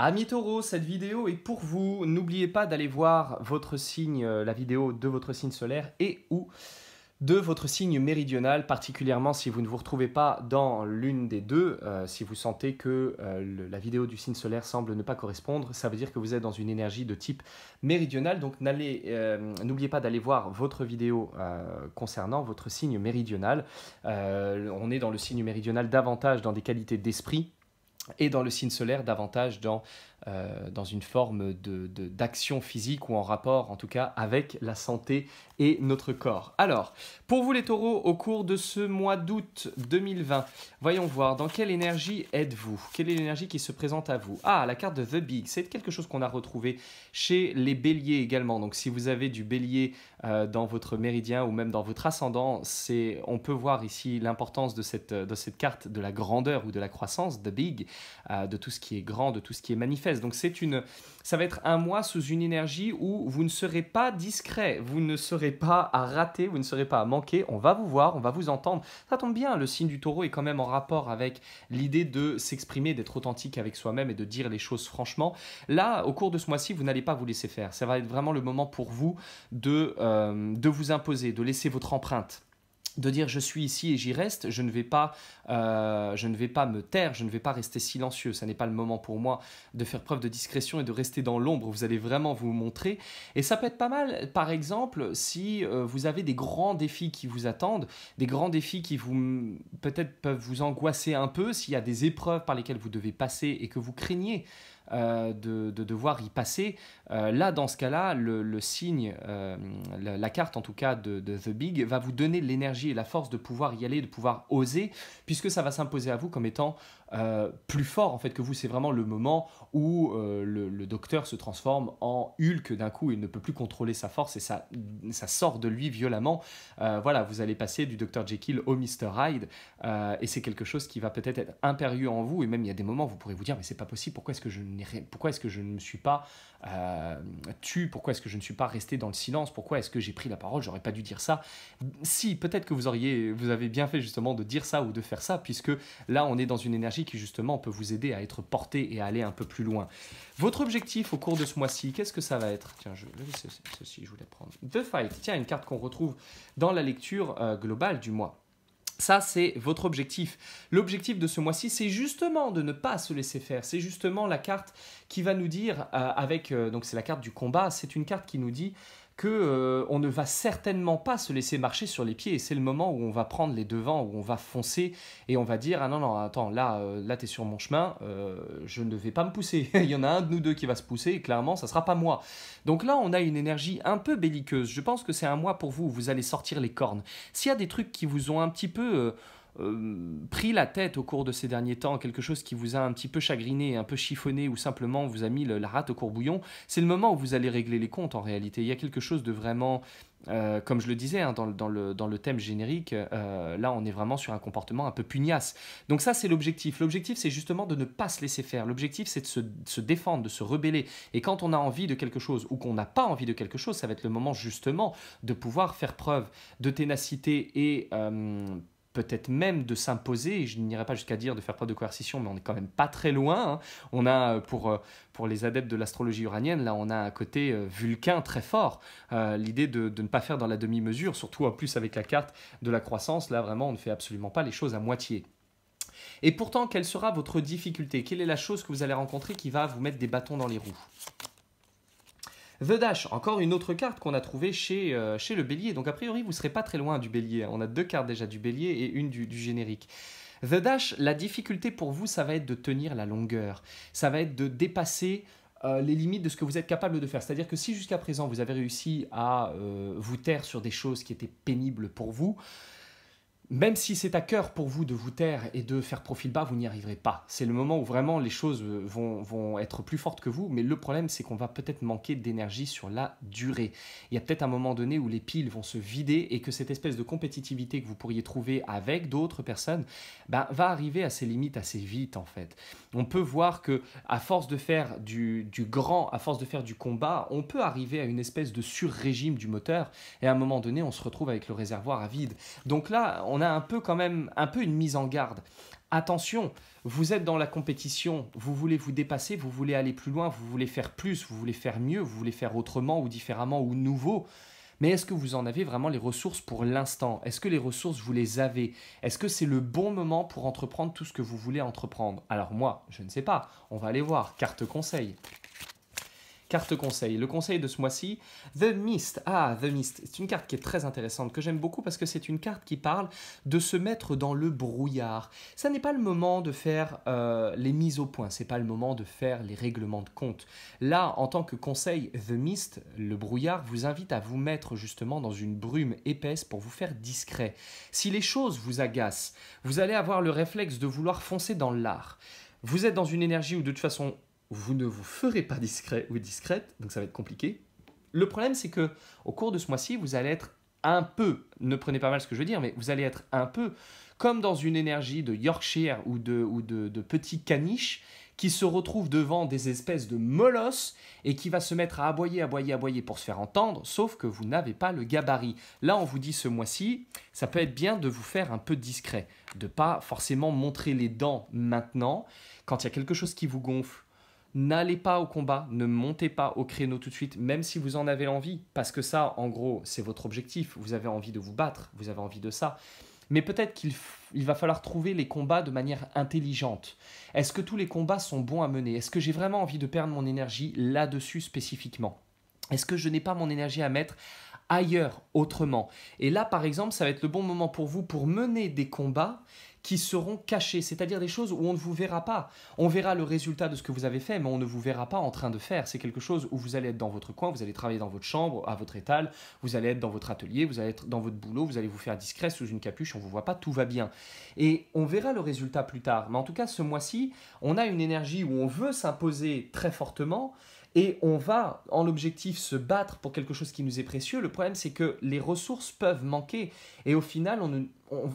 Amis taureaux, cette vidéo est pour vous. N'oubliez pas d'aller voir votre signe, euh, la vidéo de votre signe solaire et ou de votre signe méridional, particulièrement si vous ne vous retrouvez pas dans l'une des deux, euh, si vous sentez que euh, la vidéo du signe solaire semble ne pas correspondre, ça veut dire que vous êtes dans une énergie de type méridional, donc n'oubliez pas d'aller voir votre vidéo concernant votre signe méridional. on est dans le signe méridional davantage dans des qualités d'esprit et dans le signe solaire davantage dans euh, dans une forme d'action de, d'action physique ou en rapport en tout cas avec la santé et notre corps. Alors, pour vous les taureaux, au cours de ce mois d'août 2020, voyons voir dans quelle énergie êtes-vous Quelle est l'énergie qui se présente à vous Ah, la carte de The Big, c'est quelque chose qu'on a retrouvé chez les béliers également. Donc si vous avez du bélier euh, dans votre méridien ou même dans votre ascendant, on peut voir ici l'importance de cette, de cette carte de la grandeur ou de la croissance, The Big, euh, de tout ce qui est grand, de tout ce qui est manifeste donc c'est une, ça va être un mois sous une énergie où vous ne serez pas discret, vous ne serez pas à rater, vous ne serez pas à manquer. On va vous voir, on va vous entendre. Ça tombe bien, le signe du taureau est quand même en rapport avec l'idée de s'exprimer, d'être authentique avec soi-même et de dire les choses franchement. Là, au cours de ce mois-ci, vous n'allez pas vous laisser faire. Ça va être vraiment le moment pour vous de, euh, de vous imposer, de laisser votre empreinte de dire je suis ici et j'y reste, je ne, vais pas, euh, je ne vais pas me taire, je ne vais pas rester silencieux, ce n'est pas le moment pour moi de faire preuve de discrétion et de rester dans l'ombre, vous allez vraiment vous montrer. Et ça peut être pas mal, par exemple, si euh, vous avez des grands défis qui vous attendent, des grands défis qui vous peut-être peuvent vous angoisser un peu, s'il y a des épreuves par lesquelles vous devez passer et que vous craignez euh, de, devoir y passer. Euh, là, dans ce cas-là, le, signe, euh, la, carte en tout cas de The Big va vous donner l'énergie et la force de pouvoir y aller, de pouvoir oser, puisque ça va s'imposer à vous comme étant euh, plus fort en fait que vous. C'est vraiment le moment où euh, le, docteur se transforme en Hulk d'un coup. Il ne peut plus contrôler sa force et ça, ça sort de lui violemment. Euh, voilà, vous allez passer du docteur Jekyll au Mr Hyde et c'est quelque chose qui va peut-être être impérieux en vous. Et même il y a des moments où vous pourrez vous dire mais c'est pas possible. Pourquoi est-ce que je pourquoi est-ce que je ne me suis pas tu Pourquoi est-ce que je ne suis pas resté dans le silence Pourquoi est-ce que j'ai pris la parole J'aurais pas dû dire ça. Si peut-être que vous auriez vous avez bien fait justement de dire ça ou de faire ça puisque là on est dans une énergie qui justement peut vous aider à être porté et à aller un peu plus loin. Votre objectif au cours de ce mois-ci, qu'est-ce que ça va être Tiens, je vais ceci, je voulais prendre. The Fight, tiens, une carte qu'on retrouve dans la lecture euh, globale du mois. Ça, c'est votre objectif. L'objectif de ce mois-ci, c'est justement de ne pas se laisser faire. C'est justement la carte qui va nous dire, euh, avec, euh, donc c'est la carte du combat, c'est une carte qui nous dit, que euh, on ne va certainement pas se laisser marcher sur les pieds et c'est le moment où on va prendre les devants où on va foncer et on va dire ah non non attends là euh, là t'es sur mon chemin euh, je ne vais pas me pousser il y en a un de nous deux qui va se pousser et clairement ça sera pas moi donc là on a une énergie un peu belliqueuse je pense que c'est un mois pour vous où vous allez sortir les cornes s'il y a des trucs qui vous ont un petit peu euh, pris la tête au cours de ces derniers temps, quelque chose qui vous a un petit peu chagriné, un peu chiffonné ou simplement vous a mis la rate au courbouillon, c'est le moment où vous allez régler les comptes en réalité. Il y a quelque chose de vraiment euh, comme je le disais hein, dans, dans, le, dans, le, thème générique, euh, là on est vraiment sur un comportement un peu pugnace. Donc ça c'est l'objectif. L'objectif c'est justement de ne pas se laisser faire. L'objectif c'est de se, défendre, de se rebeller. Et quand on a envie de quelque chose ou qu'on n'a pas envie de quelque chose, ça va être le moment justement de pouvoir faire preuve de ténacité et peut-être même de s'imposer, je n'irai pas jusqu'à dire de faire preuve de coercition, mais on n'est quand même pas très loin. Hein. On a, euh, pour, euh, pour les adeptes de l'astrologie uranienne, là on a un côté euh, vulcain très fort. L'idée de, de, ne pas faire dans la demi-mesure, surtout en plus avec la carte de la croissance, là vraiment on ne fait absolument pas les choses à moitié. Et pourtant, quelle sera votre difficulté Quelle est la chose que vous allez rencontrer qui va vous mettre des bâtons dans les roues The Dash, encore une autre carte qu'on a trouvée chez, euh, chez le bélier. Donc a priori, vous ne serez pas très loin du bélier. Hein. On a deux cartes déjà du bélier et une du, du générique. The Dash, la difficulté pour vous, ça va être de tenir la longueur. Ça va être de dépasser euh, les limites de ce que vous êtes capable de faire. C'est-à-dire que si jusqu'à présent vous avez réussi à euh, vous taire sur des choses qui étaient pénibles pour vous, même si c'est à cœur pour vous de vous taire et de faire profil bas, vous n'y arriverez pas. C'est le moment où vraiment les choses euh, vont, vont, être plus fortes que vous, mais le problème c'est qu'on va peut-être manquer d'énergie sur la durée. Il y a peut-être un moment donné où les piles vont se vider et que cette espèce de compétitivité que vous pourriez trouver avec d'autres personnes ben, va arriver à ses limites assez vite en fait. On peut voir que à force de faire du, du grand, à force de faire du combat, on peut arriver à une espèce de sur-régime du moteur et à un moment donné on se retrouve avec le réservoir à vide. Donc là, on on a un peu quand même un peu une mise en garde. Attention, vous êtes dans la compétition, vous voulez vous dépasser, vous voulez aller plus loin, vous voulez faire plus, vous voulez faire mieux, vous voulez faire autrement ou différemment ou nouveau. Mais est-ce que vous en avez vraiment les ressources pour l'instant Est-ce que les ressources, vous les avez Est-ce que c'est le bon moment pour entreprendre tout ce que vous voulez entreprendre Alors moi, je ne sais pas. On va aller voir. Carte conseil. Carte conseil. Le conseil de ce mois-ci, The Mist. Ah, The Mist. C'est une carte qui est très intéressante, que j'aime beaucoup parce que c'est une carte qui parle de se mettre dans le brouillard. Ça n'est pas le moment de faire euh, les mises au point, c'est pas le moment de faire les règlements de compte. Là, en tant que conseil, The Mist, le brouillard, vous invite à vous mettre justement dans une brume épaisse pour vous faire discret. Si les choses vous agacent, vous allez avoir le réflexe de vouloir foncer dans l'art. Vous êtes dans une énergie où de toute façon vous ne vous ferez pas discret ou discrète, donc ça va être compliqué. Le problème, c'est que au cours de ce mois-ci, vous allez être un peu, ne prenez pas mal ce que je veux dire, mais vous allez être un peu comme dans une énergie de Yorkshire ou de, ou de, de petits caniches qui se retrouvent devant des espèces de molosses et qui va se mettre à aboyer, aboyer, aboyer pour se faire entendre, sauf que vous n'avez pas le gabarit. Là, on vous dit ce mois-ci, ça peut être bien de vous faire un peu discret, de pas forcément montrer les dents maintenant. Quand il y a quelque chose qui vous gonfle, N'allez pas au combat, ne montez pas au créneau tout de suite, même si vous en avez envie, parce que ça, en gros, c'est votre objectif. Vous avez envie de vous battre, vous avez envie de ça. Mais peut-être qu'il il va falloir trouver les combats de manière intelligente. Est-ce que tous les combats sont bons à mener Est-ce que j'ai vraiment envie de perdre mon énergie là-dessus spécifiquement Est-ce que je n'ai pas mon énergie à mettre ailleurs, autrement Et là, par exemple, ça va être le bon moment pour vous pour mener des combats qui seront cachés, c'est-à-dire des choses où on ne vous verra pas. On verra le résultat de ce que vous avez fait, mais on ne vous verra pas en train de faire. C'est quelque chose où vous allez être dans votre coin, vous allez travailler dans votre chambre, à votre étal, vous allez être dans votre atelier, vous allez être dans votre boulot, vous allez vous faire discret sous une capuche, on ne vous voit pas, tout va bien. Et on verra le résultat plus tard. Mais en tout cas, ce mois-ci, on a une énergie où on veut s'imposer très fortement et on va, en l'objectif, se battre pour quelque chose qui nous est précieux. Le problème, c'est que les ressources peuvent manquer. Et au final, on,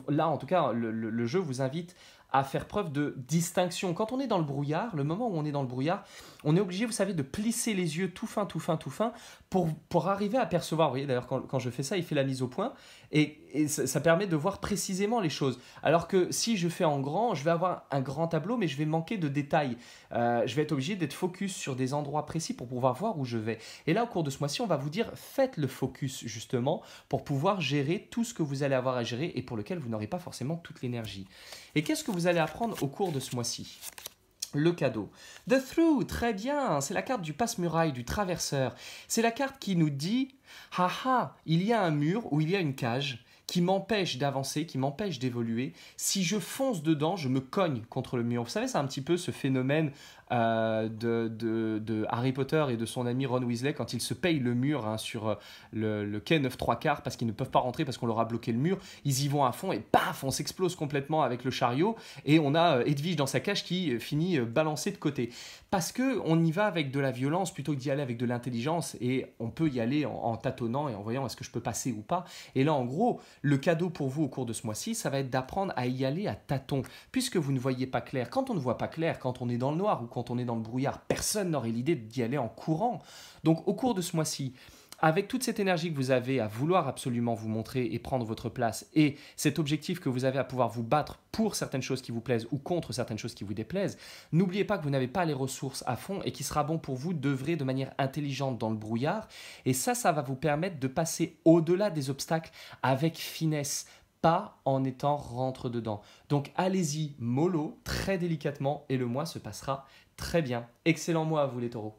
là, en tout cas, le jeu vous invite à faire preuve de distinction. Quand on est dans le brouillard, le moment où on est dans le brouillard, on est obligé, vous savez, de plisser les yeux tout fin, tout fin, tout fin pour, pour arriver à percevoir. Vous voyez, d'ailleurs, quand, quand, je fais ça, il fait la mise au point et, et ça, permet de voir précisément les choses. Alors que si je fais en grand, je vais avoir un grand tableau, mais je vais manquer de détails. Euh, je vais être obligé d'être focus sur des endroits précis pour pouvoir voir où je vais. Et là, au cours de ce mois-ci, on va vous dire, faites le focus justement pour pouvoir gérer tout ce que vous allez avoir à gérer et pour lequel vous n'aurez pas forcément toute l'énergie. Et qu'est-ce que vous allez apprendre au cours de ce mois-ci le cadeau. The Through, très bien, c'est la carte du passe-muraille, du traverseur. C'est la carte qui nous dit Haha, il y a un mur ou il y a une cage qui m'empêche d'avancer, qui m'empêche d'évoluer. Si je fonce dedans, je me cogne contre le mur. Vous savez, c'est un petit peu ce phénomène euh, de, Harry Potter et de son ami Ron Weasley quand ils se payent le mur hein, sur euh, le, quai 9 3 quarts parce qu'ils ne peuvent pas rentrer parce qu'on leur a bloqué le mur. Ils y vont à fond et paf, on s'explose complètement avec le chariot et on a euh, Edwige dans sa cage qui finit balancée de côté. Parce que on y va avec de la violence plutôt que d'y aller avec de l'intelligence et on peut y aller en tâtonnant et en voyant est-ce que je peux passer ou pas. Et là, en gros, le cadeau pour vous au cours de ce mois-ci, ça va être d'apprendre à y aller à tâtons, puisque vous ne voyez pas clair. Quand on ne voit pas clair, quand on est dans le noir ou quand on est dans le brouillard, personne n'aurait l'idée d'y aller en courant. Donc au cours de ce mois-ci, avec toute cette énergie que vous avez à vouloir absolument vous montrer et prendre votre place, et cet objectif que vous avez à pouvoir vous battre pour certaines choses qui vous plaisent ou contre certaines choses qui vous déplaisent, n'oubliez pas que vous n'avez pas les ressources à fond et qu'il sera bon pour vous d'œuvrer de manière intelligente dans le brouillard. Et ça, ça va vous permettre de passer au-delà des obstacles avec finesse, pas en étant rentre dedans. Donc allez-y mollo, très délicatement, et le mois se passera très bien. Excellent mois à vous les taureaux.